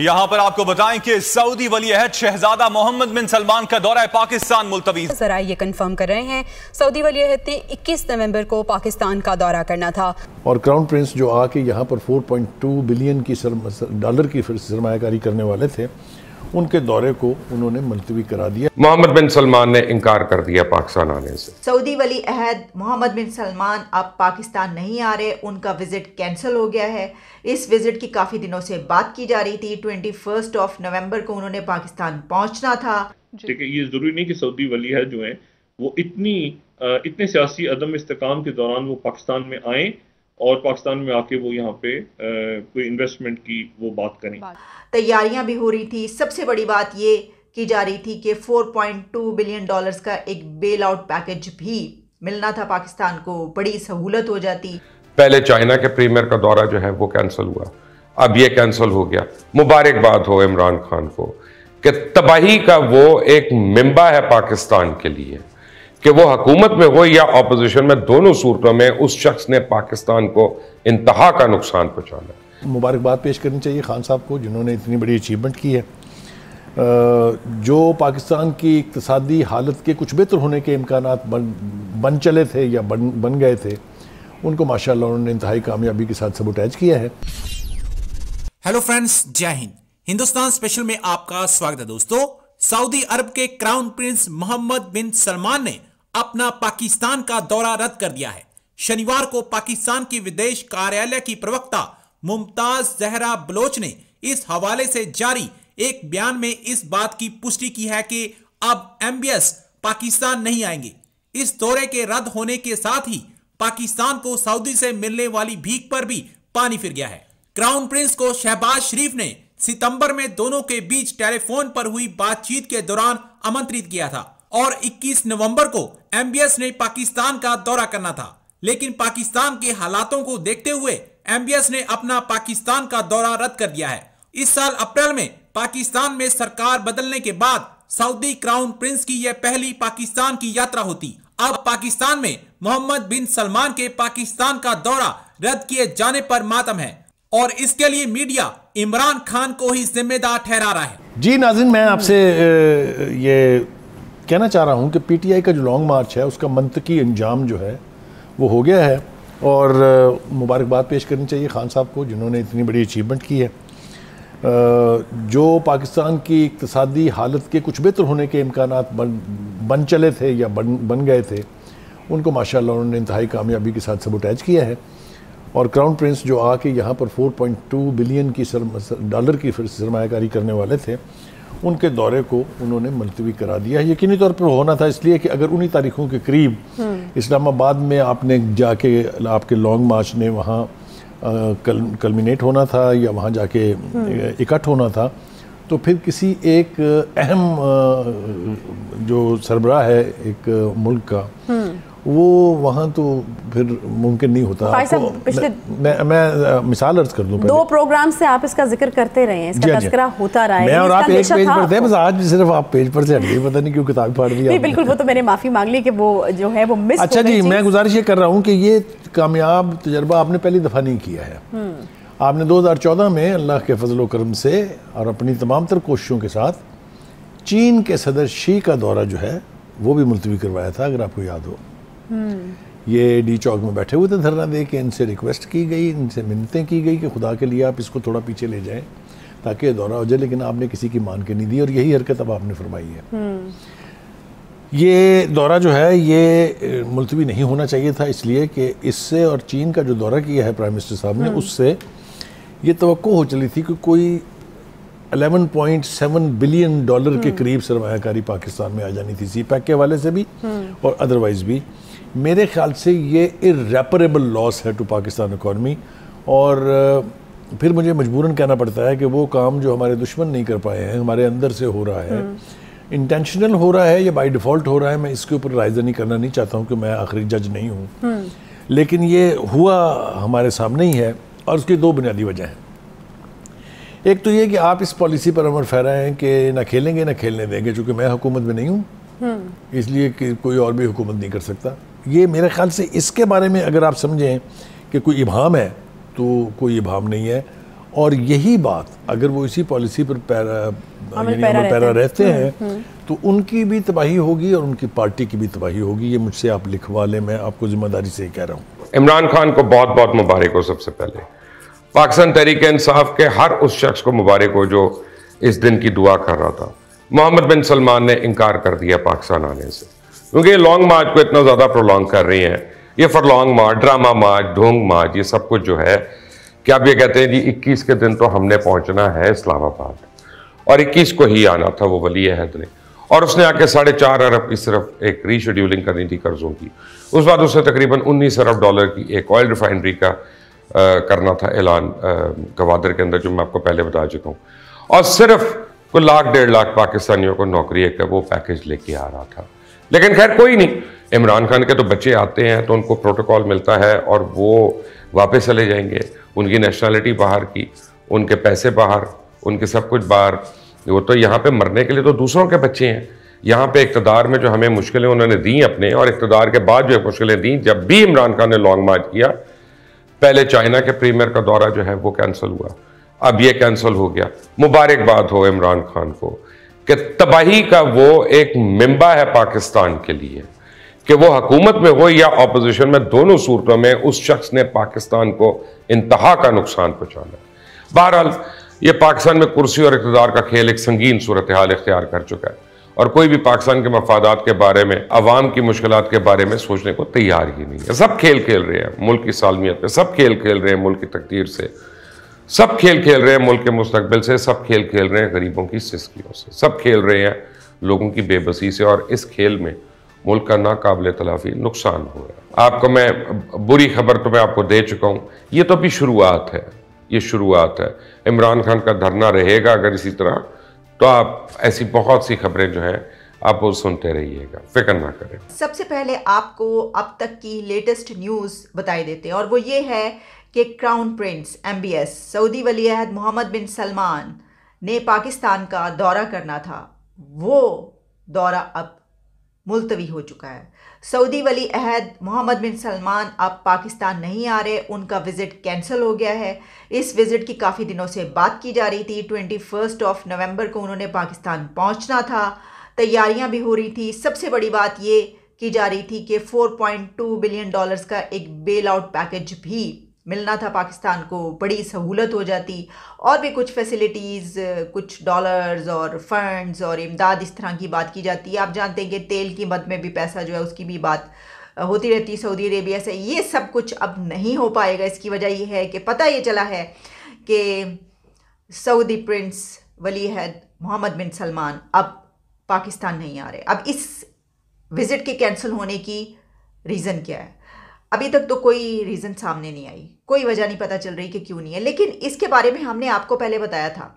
यहाँ पर आपको बताएं कि सऊदी वली अहद शहजादा मोहम्मद बिन सलमान का दौरा पाकिस्तान मुलतवी जरा ये कंफर्म कर रहे हैं सऊदी वली अहद ने 21 नवंबर को पाकिस्तान का दौरा करना था और क्राउन प्रिंस जो आके यहाँ पर 4.2 बिलियन की डॉलर की सरमाकारी करने वाले थे उनके दौरे को उन्होंने मुलतवी करा दिया मोहम्मद बिन सलमान ने इनकार कर दिया पाकिस्तान आने से सऊदी वली अहद मोहम्मद बिन सलमान अब पाकिस्तान नहीं आ रहे उनका विजिट कैंसिल हो गया है इस विजिट की काफ़ी दिनों से बात की जा रही थी ट्वेंटी फर्स्ट ऑफ नवम्बर को उन्होंने पाकिस्तान पहुँचना था ठीक है ये ज़रूरी नहीं की सऊदी वली है जो है वो इतनी इतने सियासी अदम इस्तेकाम के दौरान वो पाकिस्तान में आए और पाकिस्तान में आके वो यहाँ पे कोई इन्वेस्टमेंट की वो बात करें तैयारियां भी हो रही थी सबसे बड़ी बात ये की जा रही थी कि 4.2 बिलियन डॉलर्स का एक बेल आउट पैकेज भी मिलना था पाकिस्तान को बड़ी सहूलत हो जाती पहले चाइना के प्रीमियर का दौरा जो है वो कैंसिल हुआ अब ये कैंसिल हो गया मुबारकबाद हो इमरान खान को कि तबाही का वो एक मिम्बा है पाकिस्तान के लिए कि वो हकूमत में हो या अपोजिशन में दोनों सूरतों में उस शख्स ने पाकिस्तान को इंतहा का नुकसान पहुँचाना मुबारकबाद पेश करनी चाहिए खान साहब को जिन्होंने इतनी बड़ी अचीवमेंट की है जो पाकिस्तान की इकतसादी हालत के कुछ बेहतर होने के इम्कान बन बन चले थे या बन बन गए थे उनको माशा उन्होंने इंतहाई कामयाबी के साथ अटैच किया है हेलो फ्रेंड्स जय हिंद हिंदुस्तान स्पेशल में आपका स्वागत है दोस्तों सऊदी अरब के crown prince Mohammed bin Salman ने अपना पाकिस्तान का दौरा रद्द कर दिया है शनिवार को पाकिस्तान की विदेश कार्यालय की प्रवक्ता मुमताज जहरा बलोच ने इस हवाले से जारी एक बयान में इस बात की पुष्टि की है कि अब एमबीएस पाकिस्तान नहीं आएंगे इस दौरे के रद्द होने के साथ ही पाकिस्तान को सऊदी से मिलने वाली भीख पर भी पानी फिर गया है क्राउन प्रिंस को शहबाज शरीफ ने सितंबर में दोनों के बीच टेलीफोन पर हुई बातचीत के दौरान आमंत्रित किया था और 21 नवंबर को एमबीएस ने पाकिस्तान का दौरा करना था लेकिन पाकिस्तान के हालातों को देखते हुए एमबीएस ने अपना पाकिस्तान का दौरा रद्द कर दिया है इस साल अप्रैल में पाकिस्तान में सरकार बदलने के बाद सऊदी क्राउन प्रिंस की यह पहली पाकिस्तान की यात्रा होती अब पाकिस्तान में मोहम्मद बिन सलमान के पाकिस्तान का दौरा रद्द किए जाने पर मातम है और इसके लिए मीडिया इमरान खान को ही जिम्मेदार ठहरा रहा है जी नाजिन मैं आपसे ये कहना चाह रहा हूँ कि पीटीआई का जो लॉन्ग मार्च है उसका मंतकी अंजाम जो है वो हो गया है और मुबारकबाद पेश करनी चाहिए खान साहब को जिन्होंने इतनी बड़ी अचीवमेंट की है जो पाकिस्तान की इकतदी हालत के कुछ बेहतर होने के इम्कान बन बन चले थे या बन बन गए थे उनको माशाल्लाह उन्होंने इंतहाई कामयाबी के साथ सब अटैच किया है और क्राउन प्रिंस जो आके यहाँ पर 4.2 बिलियन की सर, डॉलर की फिर सरमाकारी करने वाले थे उनके दौरे को उन्होंने मुलतवी करा दिया यकीनी तौर पर होना था इसलिए कि अगर उन्हीं तारीखों के करीब हम्म। इस्लामाबाद में आपने जाके आपके लॉन्ग मार्च ने वहाँ कल कलमिनेट होना था या वहाँ जाके हम्म। इकट्ठ होना था तो फिर किसी एक अहम जो सरबरा है एक मुल्क का हम्म। वो वहाँ तो फिर मुमकिन नहीं होता आपको, पिछले मैं, मैं मिसाल अर्ज कर दूँ दो प्रोग्राम से आप इसका जिक्र करते रहे हैं इसका हाँ तस्करा होता रहा है मैं और आप एक पेज पर थे बस आज सिर्फ आप पेज पर से हट गई पता नहीं क्यों किताब पढ़ रही बिल्कुल वो तो मैंने माफ़ी मांग ली कि वो जो है वो मिस अच्छा जी मैं गुजारिश ये कर रहा हूँ कि ये कामयाब तजर्बा आपने पहली दफ़ा नहीं किया है हम्म। आपने 2014 में अल्लाह के फजल करम से और अपनी तमाम तर कोशिशों के साथ चीन के सदर शी का दौरा जो है वो भी मुलतवी करवाया था अगर आपको याद हो हम्म। ये डी चौक में बैठे हुए थे धरना दे के इनसे रिक्वेस्ट की गई इनसे मिन्नतें की गई कि खुदा के लिए आप इसको थोड़ा पीछे ले जाएं ताकि ये दौरा हो जाए लेकिन आपने किसी की मान के नहीं दी और यही हरकत अब आपने फरमाई है हम्म। ये दौरा जो है ये मुलतवी नहीं होना चाहिए था इसलिए कि इससे और चीन का जो दौरा किया है प्राइम मिनिस्टर साहब ने हम्म। उससे ये तो हो चली थी कि कोई 11.7 बिलियन डॉलर के करीब सरमाकारी पाकिस्तान में आ जानी थी सी पैक के हवाले से भी और अदरवाइज भी मेरे ख्याल से ये इरेपरेबल लॉस है टू पाकिस्तान इकॉनमी और uh, फिर मुझे मजबूरन कहना पड़ता है कि वो काम जो हमारे दुश्मन नहीं कर पाए हैं हमारे अंदर से हो रहा है इंटेंशनल हम्म। हो रहा है या बाई डिफ़ॉल्ट हो रहा है मैं इसके ऊपर राइजा नहीं करना नहीं चाहता हूँ कि मैं आखिरी जज नहीं हूँ हम्म। लेकिन ये हुआ हमारे सामने ही है और उसकी दो बुनियादी वजह हैं एक तो ये कि आप इस पॉलिसी पर अमर फहरा हैं कि ना खेलेंगे ना खेलने देंगे चूँकि मैं हुकूमत में नहीं हूँ हम्म। इसलिए कि कोई और भी हुकूमत नहीं कर सकता ये मेरे ख्याल से इसके बारे में अगर आप समझें कि कोई इबाम है तो कोई इबाम नहीं है और यही बात अगर वो इसी पॉलिसी पर पैरा यानी पैरा, पैरा रहते हैं हम्म, हम्म। तो उनकी भी तबाही होगी और उनकी पार्टी की भी तबाही होगी ये मुझसे आप लिखवा लें मैं आपको जिम्मेदारी से ही कह रहा हूँ इमरान खान को बहुत बहुत मुबारक हो सबसे पहले पाकिस्तान तहरीक इंसाफ के हर उस शख्स को मुबारक हो जो इस दिन की दुआ कर रहा था मोहम्मद बिन सलमान ने इनकार कर दिया पाकिस्तान आने से क्योंकि लॉन्ग मार्च को इतना ज़्यादा प्रोलॉन्ग कर रही हैं ये लॉन्ग मार्च ड्रामा मार्च ढोंग मार्च ये सब कुछ जो है कि आप ये कहते हैं जी इक्कीस के दिन तो हमने पहुँचना है इस्लामाबाद और इक्कीस को ही आना था वो वली अहद ने और उसने आके साढ़े चार अरब की सिर्फ एक रीशेड्यूलिंग करनी थी कर्ज़ों की उस बाद उसने तकरीबन उन्नीस अरब डॉलर की एक ऑयल रिफाइनरी का आ, करना था ऐलान गवादर के अंदर जो मैं आपको पहले बता चुका हूँ और सिर्फ कोई लाख डेढ़ लाख पाकिस्तानियों को नौकरी एक वो पैकेज लेके आ रहा था लेकिन खैर कोई नहीं इमरान खान के तो बच्चे आते हैं तो उनको प्रोटोकॉल मिलता है और वो वापस चले जाएंगे उनकी नेशनैलिटी बाहर की उनके पैसे बाहर उनके सब कुछ बाहर वो तो यहाँ पे मरने के लिए तो दूसरों के बच्चे हैं यहाँ पे इकतदार में जो हमें मुश्किलें उन्होंने दी अपने और इकतदार के बाद जो मुश्किलें दी जब भी इमरान खान ने लॉन्ग मार्च किया पहले चाइना के प्रीमियर का दौरा जो है वो कैंसिल हुआ अब ये कैंसिल हो गया मुबारकबाद हो इमरान खान को कि तबाही का वो एक मेम्बा है पाकिस्तान के लिए कि वो हकूमत में हो या अपोजिशन में दोनों सूरतों में उस शख्स ने पाकिस्तान को इंतहा का नुकसान पहुँचाना बहरहाल ये पाकिस्तान में कुर्सी और इकतदार का खेल एक संगीन सूरत हाल इख्तियार कर चुका है और कोई भी पाकिस्तान के मफादात के बारे में अवाम की मुश्किल के बारे में सोचने को तैयार ही नहीं है सब खेल खेल रहे हैं मुल्क की सालमियत में सब खेल खेल रहे हैं मुल्क की तकदीर से सब खेल खेल रहे हैं मुल्क के मुस्तबिल से सब खेल खेल रहे हैं गरीबों की सिस्कियों से सब खेल रहे हैं लोगों की बेबसी से और इस खेल में मुल्क का नाकबिल तलाफी नुकसान हो रहा है आपको मैं बुरी खबर तो मैं आपको दे चुका हूँ ये तो अभी शुरुआत है ये शुरुआत है इमरान खान का धरना रहेगा अगर इसी तरह तो आप ऐसी बहुत सी खबरें जो हैं आप वो सुनते रहिएगा फिक्र ना करें सबसे पहले आपको अब तक की लेटेस्ट न्यूज़ बताई देते हैं और वो ये है के crown prince M B S Saudi वली अहद मोहम्मद बिन सलमान ने पाकिस्तान का दौरा करना था वो दौरा अब मुलतवी हो चुका है सऊदी वली अहद मोहम्मद बिन सलमान अब पाकिस्तान नहीं आ रहे उनका विज़िट कैंसिल हो गया है इस विज़िट की काफ़ी दिनों से बात की जा रही थी ट्वेंटी फर्स्ट ऑफ नवंबर को उन्होंने पाकिस्तान पहुंचना था तैयारियां भी हो रही थी सबसे बड़ी बात ये की जा रही थी कि 4.2 बिलियन डॉलर्स का एक बेल आउट पैकेज भी मिलना था पाकिस्तान को बड़ी सहूलत हो जाती और भी कुछ फैसिलिटीज़ कुछ डॉलर्स और फंड्स और इमदाद इस तरह की बात की जाती है आप जानते हैं कि तेल की मद में भी पैसा जो है उसकी भी बात होती रहती है सऊदी अरेबिया से ये सब कुछ अब नहीं हो पाएगा इसकी वजह यह है कि पता ये चला है कि सऊदी प्रिंस वली हैद मोहम्मद बिन सलमान अब पाकिस्तान नहीं आ रहे अब इस विज़िट के कैंसिल होने की रीज़न क्या है अभी तक तो कोई रीज़न सामने नहीं आई कोई वजह नहीं पता चल रही कि क्यों नहीं है लेकिन इसके बारे में हमने आपको पहले बताया था